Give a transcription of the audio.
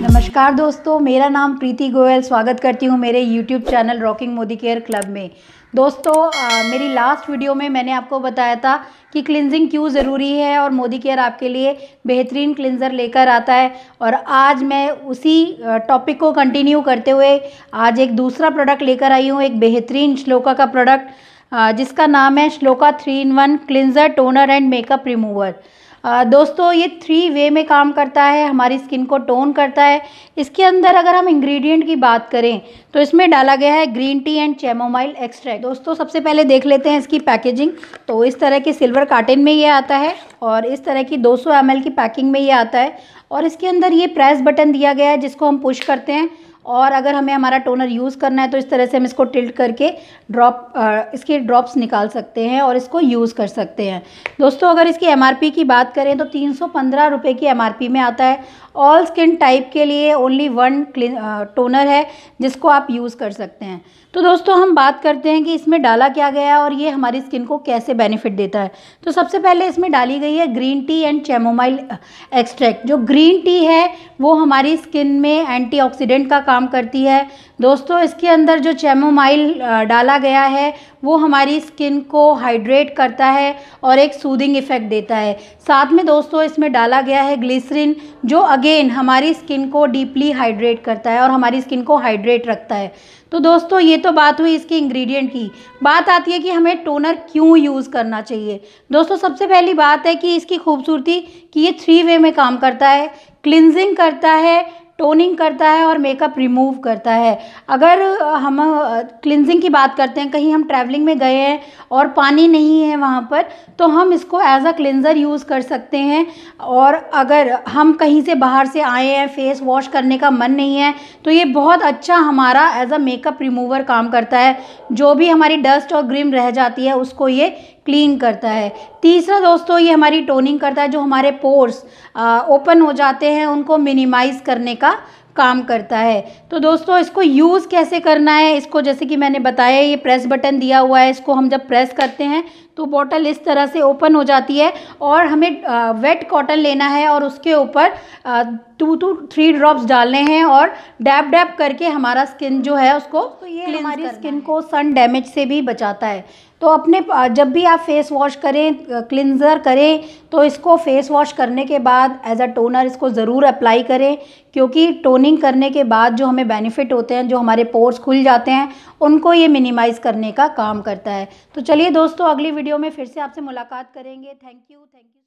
नमस्कार दोस्तों मेरा नाम प्रीति गोयल स्वागत करती हूँ मेरे YouTube channel rocking Modi care club में दोस्तों आ, मेरी लास्ट वीडियो में मैंने आपको बताया था कि क्लिनजिंग क्यों ज़रूरी है और मोदी केयर आपके लिए बेहतरीन क्लिनज़र लेकर आता है और आज मैं उसी टॉपिक को कंटिन्यू करते हुए आज एक दूसरा प्रोडक्ट लेकर आई हूँ एक बेहतरीन श्लोका का प्रोडक्ट जिसका नाम है Shloka three in one cleanser toner and makeup remover दोस्तों ये थ्री वे में काम करता है हमारी स्किन को टोन करता है इसके अंदर अगर हम इंग्रेडिएंट की बात करें तो इसमें डाला गया है green tea and chamomile extract दोस्तों सबसे पहले देख लेते हैं इसकी पैकेजिंग तो इस तरह के सिल्वर कार्टन में ये आता है और इस तरह की 200 ml की पैकिंग में ये आता है और इसके अंदर ये प्रेस बटन दिया गया है जिसको हम पुश करते हैं और अगर हमें हमारा टोनर यूज़ करना है तो इस तरह से हम इसको टिल्ट करके ड्रॉप इसके ड्रॉप्स निकाल सकते हैं और इसको यूज़ कर सकते हैं दोस्तों अगर इसकी एम की बात करें तो तीन रुपये की एम में आता है ऑल स्किन टाइप के लिए ओनली वन टोनर है जिसको आप यूज़ कर सकते हैं तो दोस्तों हम बात करते हैं कि इसमें डाला क्या गया है और ये हमारी स्किन को कैसे बेनिफिट देता है तो सबसे पहले इसमें डाली गई है green tea and chamomile extract जो ग्रीन टी है वो हमारी स्किन में एंटीऑक्सीडेंट का काम करती है दोस्तों इसके अंदर जो चेमोमाइल डाला गया है वो हमारी स्किन को हाइड्रेट करता है और एक सूदिंग इफ़ेक्ट देता है साथ में दोस्तों इसमें डाला गया है ग्लिसरीन जो अगेन हमारी स्किन को डीपली हाइड्रेट करता है और हमारी स्किन को हाइड्रेट रखता है तो दोस्तों ये तो बात हुई इसके इंग्रेडिएंट की बात आती है कि हमें टोनर क्यों यूज़ करना चाहिए दोस्तों सबसे पहली बात है कि इसकी खूबसूरती कि ये थ्री वे में काम करता है क्लिनजिंग करता है टोनिंग करता है और मेकअप रिमूव करता है अगर हम क्लिनजिंग की बात करते हैं कहीं हम ट्रैवलिंग में गए हैं और पानी नहीं है वहाँ पर तो हम इसको एज अ क्लिनज़र यूज़ कर सकते हैं और अगर हम कहीं से बाहर से आए हैं फेस वॉश करने का मन नहीं है तो ये बहुत अच्छा हमारा एज अ मेकअप रिमूवर काम करता है जो भी हमारी डस्ट और ग्रिम रह जाती है उसको ये क्लीन करता है तीसरा दोस्तों ये हमारी टोनिंग करता है जो हमारे पोर्स ओपन हो जाते हैं उनको मिनिमाइज़ करने का काम करता है तो दोस्तों इसको यूज़ कैसे करना है इसको जैसे कि मैंने बताया ये प्रेस बटन दिया हुआ है इसको हम जब प्रेस करते हैं तो बॉटल इस तरह से ओपन हो जाती है और हमें वेट कॉटन लेना है और उसके ऊपर टू टू थ्री ड्रॉप्स डालने हैं और डैप डैप करके हमारा स्किन जो है उसको तो ये हमारी स्किन को सन डैमेज से भी बचाता है तो अपने जब भी आप फेस वॉश करें क्लिनज़र करें तो इसको फेस वॉश करने के बाद एज अ टोनर इसको ज़रूर अप्लाई करें क्योंकि टोनिंग करने के बाद जो हमें बेनिफिट होते हैं जो हमारे पोर्स खुल जाते हैं उनको ये मिनिमाइज़ करने का काम करता है तो चलिए दोस्तों अगली वीडियो में फिर से आपसे मुलाकात करेंगे थैंक यू थैंक यू